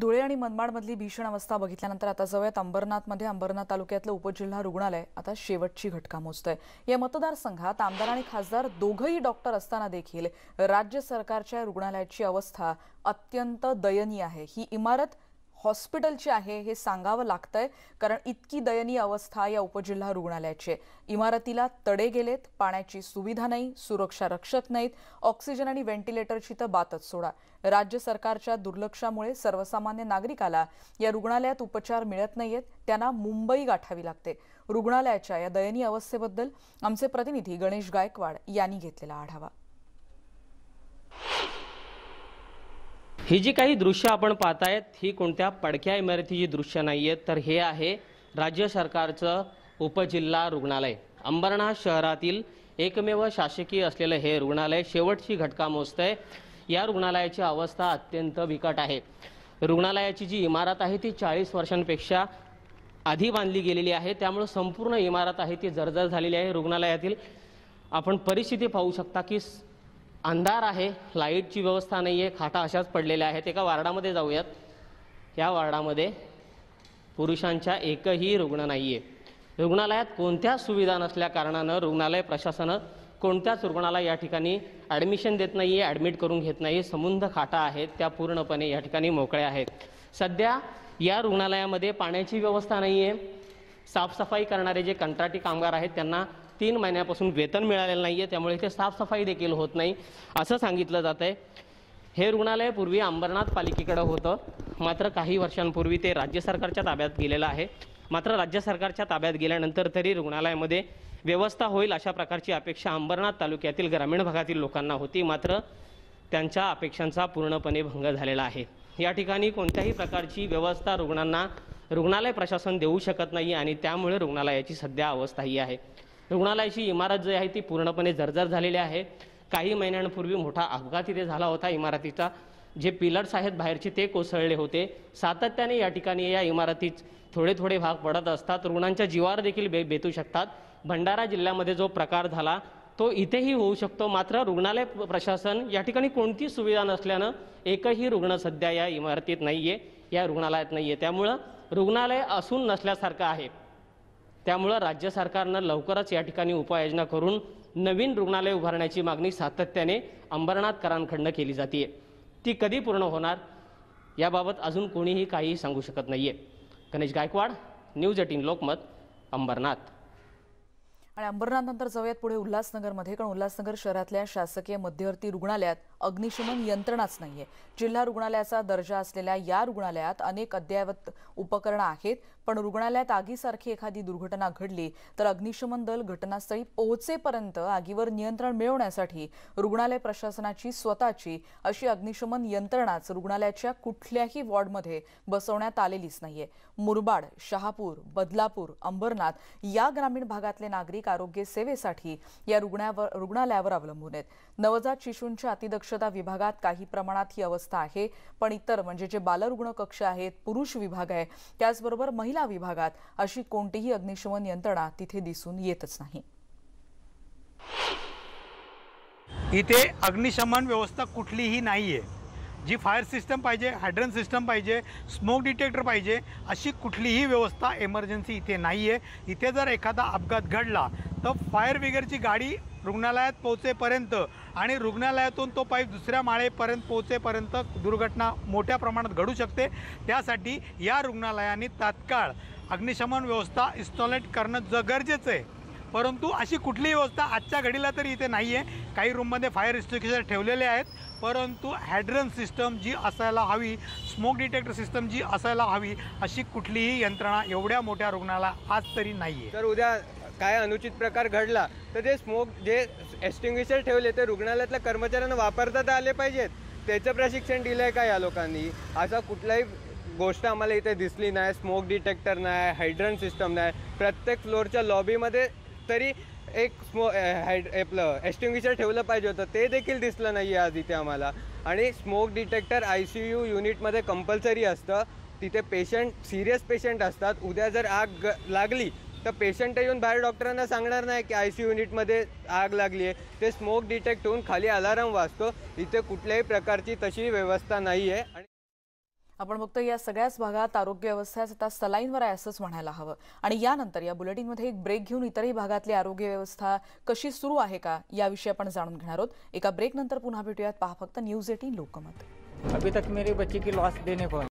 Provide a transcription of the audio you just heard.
धुळे आणि मनमाडमधली भीषण अवस्था बघितल्यानंतर आता जवळात अंबरनाथमध्ये अंबरनाथ तालुक्यातलं उपजिल्हा रुग्णालय आता शेवटची घटका मोजतंय या मतदारसंघात आमदार आणि खासदार दोघंही डॉक्टर असताना देखील राज्य सरकारच्या रुग्णालयाची अवस्था अत्यंत दयनीय आहे ही इमारत हॉस्पिटलची आहे हे सांगावं लागतंय कारण इतकी दयनीय अवस्था या उपजिल्हा रुग्णालयाची आहे इमारतीला तडे गेलेत पाण्याची सुविधा नाही सुरक्षा रक्षक नाहीत ऑक्सिजन आणि व्हेंटिलेटरची तर बातच सोडा राज्य सरकारच्या दुर्लक्षामुळे सर्वसामान्य नागरिकाला या रुग्णालयात उपचार मिळत नाहीयेत त्यांना मुंबई गाठावी लागते रुग्णालयाच्या या दयनीय अवस्थेबद्दल आमचे प्रतिनिधी गणेश गायकवाड यांनी घेतलेला आढावा ही जी काही दृश्य आपण पाहतायत ही कोणत्या पडक्या इमारतीची दृश्य नाही आहेत तर हे आहे राज्य सरकारचं उपजिल्हा रुग्णालय अंबरनाथ शहरातील एकमेव शासकीय असलेलं हे रुग्णालय शेवटची घटका आहे या रुग्णालयाची अवस्था अत्यंत बिकट आहे रुग्णालयाची जी इमारत आहे ती चाळीस वर्षांपेक्षा आधी बांधली गेलेली आहे त्यामुळं संपूर्ण इमारत आहे ती जर्जर झालेली आहे रुग्णालयातील आपण परिस्थिती पाहू शकता की अंधार आहे लाईटची व्यवस्था नाही आहे खाटा अशाच पडलेल्या आहेत एका वार्डामध्ये जाऊयात या वार्डामध्ये पुरुषांच्या एकही रुग्ण नाही आहे रुग्णालयात कोणत्याच सुविधा नसल्या कारणानं रुग्णालय प्रशासनात कोणत्याच रुग्णाला या ठिकाणी ॲडमिशन देत नाही आहे ॲडमिट करून घेत नाही समुंद खाटा आहेत त्या पूर्णपणे या ठिकाणी मोकळ्या आहेत सध्या या रुग्णालयामध्ये पाण्याची व्यवस्था नाही आहे साफसफाई करणारे जे कंत्राटी कामगार आहेत त्यांना तीन महिन्यापासून वेतन मिळालेलं नाही आहे त्यामुळे इथे साफसफाई देखील होत नाही असं सांगितलं जात आहे हे रुग्णालय पूर्वी अंबरनाथ पालिकेकडं होतं मात्र काही वर्षांपूर्वी ते राज्य सरकारच्या ताब्यात गेलेलं आहे मात्र राज्य सरकारच्या ताब्यात गेल्यानंतर तरी रुग्णालयामध्ये व्यवस्था होईल अशा प्रकारची अपेक्षा अंबरनाथ तालुक्यातील ग्रामीण भागातील लोकांना होती मात्र त्यांच्या अपेक्षांचा पूर्णपणे भंग झालेला आहे या ठिकाणी कोणत्याही प्रकारची व्यवस्था रुग्णांना रुग्णालय प्रशासन देऊ शकत नाही आणि त्यामुळे रुग्णालयाची सध्या अवस्था ही आहे रुग्णालयाची इमारत जी आहे ती पूर्णपणे जर्जर झालेली आहे काही महिन्यांपूर्वी मोठा अपघात इथे झाला होता इमारतीचा जे पिलर्स आहेत बाहेरचे ते कोसळले होते सातत्याने या ठिकाणी या इमारतीत थोडे थोडे भाग पडत असतात रुग्णांच्या जीवावर देखील बे बेतू शकतात भंडारा जिल्ह्यामध्ये जो प्रकार झाला तो इथेही होऊ शकतो मात्र रुग्णालय प्रशासन या ठिकाणी कोणती सुविधा नसल्यानं एकही रुग्ण सध्या या इमारतीत नाही आहे या रुग्णालयात नाही आहे त्यामुळं रुग्णालय असून नसल्यासारखं आहे त्यामुळं राज्य सरकारनं लवकरच या ठिकाणी उपाययोजना करून नवीन रुग्णालय उभारण्याची मागणी सातत्याने अंबरनाथ करांखंड केली जाते ती कधी पूर्ण होणार याबाबत अजून कोणीही काही सांगू शकत नाहीये गणेश गायकवाड न्यूज एटीन लोकमत अंबरनाथ आणि अंबरनाथ नंतर जाऊयात पुढे उल्हासनगरमध्ये कारण उल्हासनगर शहरातल्या शासकीय मध्यवर्ती रुग्णालयात अग्निशमन यंत्रणाच नाहीये जिल्हा रुग्णालयाचा दर्जा असलेल्या या रुग्णालयात अनेक अद्ययावत उपकरणं आहेत पण रुग्णालयात आगीसारखी एखादी दुर्घटना घडली तर अग्निशमन दल घटनास्थळी पोहोचेपर्यंत आगीवर नियंत्रण मिळवण्यासाठी रुग्णालय प्रशासनाची स्वतःची अशी अग्निशमन यंत्रणाच रुग्णालयाच्या कुठल्याही वॉर्डमध्ये बसवण्यात आलेलीच नाहीये मुरबाड शहापूर बदलापूर अंबरनाथ या ग्रामीण भागातले नागरिक आरोग्य सेवेसाठी या रुग्णावर रुग्णालयावर अवलंबून आहेत नवजात शिशूंच्या अतिदक्षता विभागात काही प्रमाणात ही अवस्था आहे पण इतर म्हणजे जे बालरुग्ण कक्ष आहेत पुरुष विभाग आहे त्याचबरोबर महिला महिला विभागात अशी कोणतीही अग्निशमन यंत्रणा तिथे दिसून येतच नाही इथे अग्निशमन व्यवस्था कुठलीही नाही आहे जी फायर सिस्टम पाहिजे हायड्रन सिस्टम पाहिजे स्मोक डिटेक्टर पाहिजे अशी कुठलीही व्यवस्था एमर्जन्सी इथे नाही आहे इथे जर एखादा अपघात घडला तर फायर ब्रिगेडची गाडी रुग्णालयात पोहोचेपर्यंत आणि रुग्णालयातून तो पाईप दुसऱ्या माळेपर्यंत पोहोचेपर्यंत दुर्घटना मोठ्या प्रमाणात घडू शकते त्यासाठी या रुग्णालयाने तात्काळ अग्निशमन व्यवस्था इन्स्टॉलेट करणं ज गरजेचं आहे परंतु अशी कुठलीही व्यवस्था आजच्या घडीला तरी इथे नाही आहे काही रूममध्ये फायर इस्टिक्युशन ठेवलेले आहेत परंतु हॅड्रन सिस्टम जी असायला हवी स्मोक डिटेक्टर सिस्टम जी असायला हवी अशी कुठलीही यंत्रणा एवढ्या मोठ्या रुग्णाला आज तरी नाही आहे तर उद्या काय अनुचित प्रकार घडला तर ते स्मोक जे एस्टिंग्विशर ठेवले ते रुग्णालयातल्या कर्मचाऱ्यांना वापरता तर आले पाहिजेत त्याचं प्रशिक्षण दिलं आहे का या लोकांनी असा कुठलाही गोष्ट आम्हाला इथे दिसली नाही स्मोक डिटेक्टर नाही हायड्रन सिस्टम नाही प्रत्येक फ्लोअरच्या लॉबीमध्ये तरी एक स्मो हायड आपलं एस्टिंग्विशर ठेवलं पाहिजे होतं ते देखील दिसलं नाही आहे आज इथे आम्हाला आणि smoke detector I C U युनिटमध्ये कंपल्सरी असतं तिथे पेशंट सिरियस पेशंट असतात उद्या जर आग ग लागली तर पेशंट येऊन बाहेर डॉक्टरांना सांगणार नाही की आय सी युनिटमध्ये आग लागली आहे ते स्मोक डिटेक्ट होऊन खाली अलार्म वाजतो इथे कुठल्याही प्रकारची तशी व्यवस्था नाही आहे आणि आपण बघतो या सगळ्याच भागात आरोग्य व्यवस्थाच आता सलाईनवर आहे असंच म्हणायला हवं आणि यानंतर या बुलेटिनमध्ये एक ब्रेक घेऊन इतरही भागातली आरोग्य व्यवस्था कशी सुरू आहे का याविषयी आपण जाणून घेणार आहोत एका ब्रेकनंतर पुन्हा भेटूयात पहा फक्त न्यूज एटीन लोकमत अभी तक मेरे बच्चे की लॉस देने को